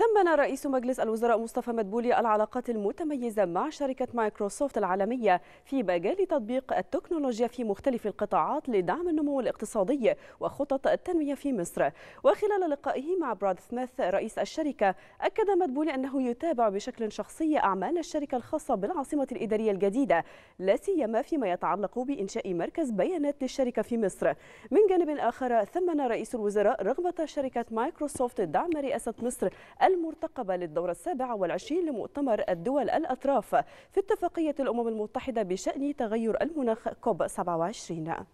ثمن رئيس مجلس الوزراء مصطفى مدبولي العلاقات المتميزة مع شركة مايكروسوفت العالمية في مجال تطبيق التكنولوجيا في مختلف القطاعات لدعم النمو الاقتصادي وخطط التنمية في مصر وخلال لقائه مع براد سميث رئيس الشركة أكد مدبولي أنه يتابع بشكل شخصي أعمال الشركة الخاصة بالعاصمة الإدارية الجديدة لا سيما فيما يتعلق بإنشاء مركز بيانات للشركة في مصر من جانب آخر ثمن رئيس الوزراء رغبة شركة مايكروسوفت دعم رئاسة مصر المرتقبة للدورة السابعة والعشرين لمؤتمر الدول الأطراف في اتفاقية الأمم المتحدة بشأن تغير المناخ كوب 27